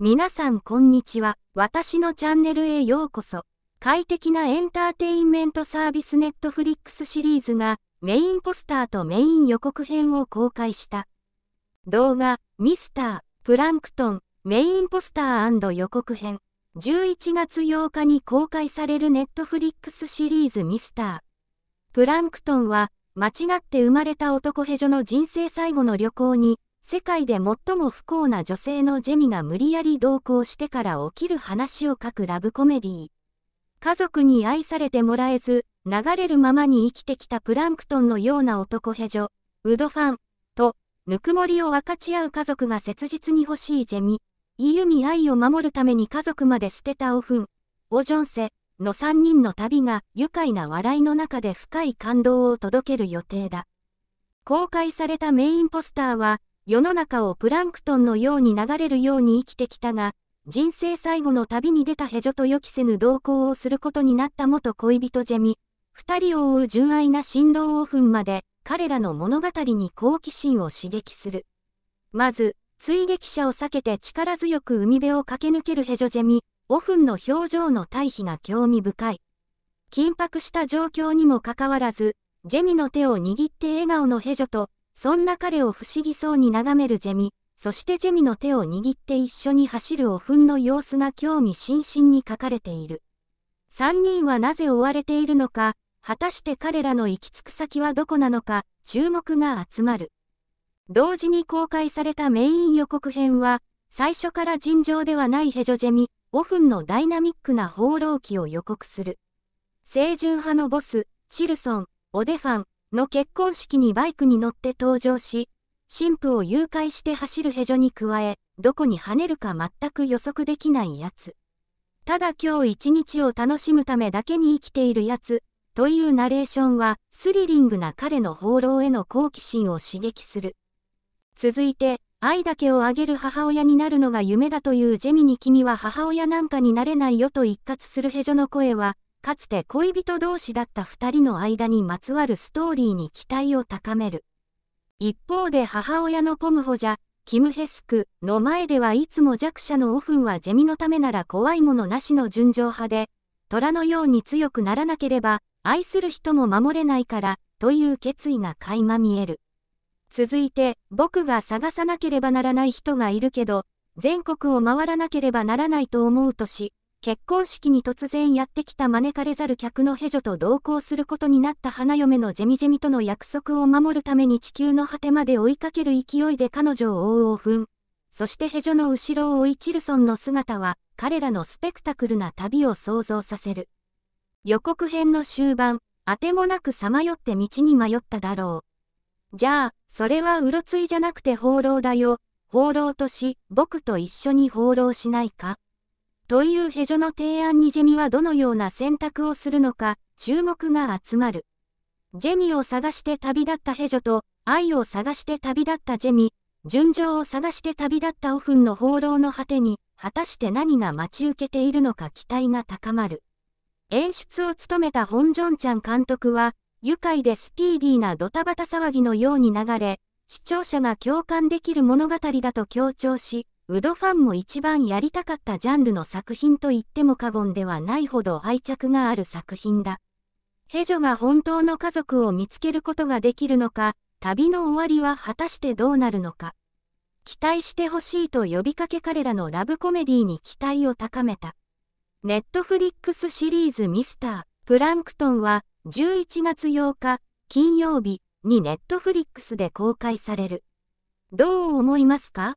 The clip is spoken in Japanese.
皆さんこんにちは。私のチャンネルへようこそ。快適なエンターテインメントサービスネットフリックスシリーズがメインポスターとメイン予告編を公開した。動画、ミスター、プランクトン、メインポスター予告編。11月8日に公開されるネットフリックスシリーズミスター。プランクトンは間違って生まれた男ヘジョの人生最後の旅行に世界で最も不幸な女性のジェミが無理やり同行してから起きる話を書くラブコメディ家族に愛されてもらえず、流れるままに生きてきたプランクトンのような男ヘジョ、ウドファン、と、ぬくもりを分かち合う家族が切実に欲しいジェミ、イユミ愛を守るために家族まで捨てたオフン、オジョンセ、の3人の旅が愉快な笑いの中で深い感動を届ける予定だ。公開されたメインポスターは、世の中をプランクトンのように流れるように生きてきたが、人生最後の旅に出たヘジョと予期せぬ同行をすることになった元恋人ジェミ。二人を追う純愛な新郎オフンまで、彼らの物語に好奇心を刺激する。まず、追撃者を避けて力強く海辺を駆け抜けるヘジョジェミ、オフンの表情の対比が興味深い。緊迫した状況にもかかわらず、ジェミの手を握って笑顔のヘジョと、そんな彼を不思議そうに眺めるジェミ、そしてジェミの手を握って一緒に走るおふんの様子が興味津々に書かれている。3人はなぜ追われているのか、果たして彼らの行き着く先はどこなのか、注目が集まる。同時に公開されたメイン予告編は、最初から尋常ではないヘジョジェミ、オフンのダイナミックな放浪記を予告する。清純派のボス、チルソン、オデファン、の結婚式にバイクに乗って登場し、神父を誘拐して走るヘジョに加え、どこに跳ねるか全く予測できないやつ。ただ今日一日を楽しむためだけに生きているやつ、というナレーションは、スリリングな彼の放浪への好奇心を刺激する。続いて、愛だけをあげる母親になるのが夢だというジェミに君は母親なんかになれないよと一括するヘジョの声は、かつて恋人同士だった2人の間にまつわるストーリーに期待を高める。一方で母親のポムホジャ、キムヘスクの前ではいつも弱者のオフンはジェミのためなら怖いものなしの純情派で、虎のように強くならなければ、愛する人も守れないから、という決意が垣間見える。続いて、僕が探さなければならない人がいるけど、全国を回らなければならないと思うとし、結婚式に突然やってきた招かれざる客のヘジョと同行することになった花嫁のジェミジェミとの約束を守るために地球の果てまで追いかける勢いで彼女を追うオ踏ン。そしてヘジョの後ろを追いチルソンの姿は、彼らのスペクタクルな旅を想像させる。予告編の終盤、あてもなくさまよって道に迷っただろう。じゃあ、それはうろついじゃなくて放浪だよ。放浪とし、僕と一緒に放浪しないかというヘジョの提案にジェミはどのような選択をするのか、注目が集まる。ジェミを探して旅立ったヘジョと、愛を探して旅立ったジェミ、純情を探して旅立ったオフンの放浪の果てに、果たして何が待ち受けているのか期待が高まる。演出を務めたホン・ジョンチャン監督は、愉快でスピーディーなドタバタ騒ぎのように流れ、視聴者が共感できる物語だと強調し、ウドファンも一番やりたかったジャンルの作品と言っても過言ではないほど愛着がある作品だ。ヘジョが本当の家族を見つけることができるのか、旅の終わりは果たしてどうなるのか。期待してほしいと呼びかけ彼らのラブコメディに期待を高めた。ネットフリックスシリーズミスター、プランクトンは11月8日、金曜日にネットフリックスで公開される。どう思いますか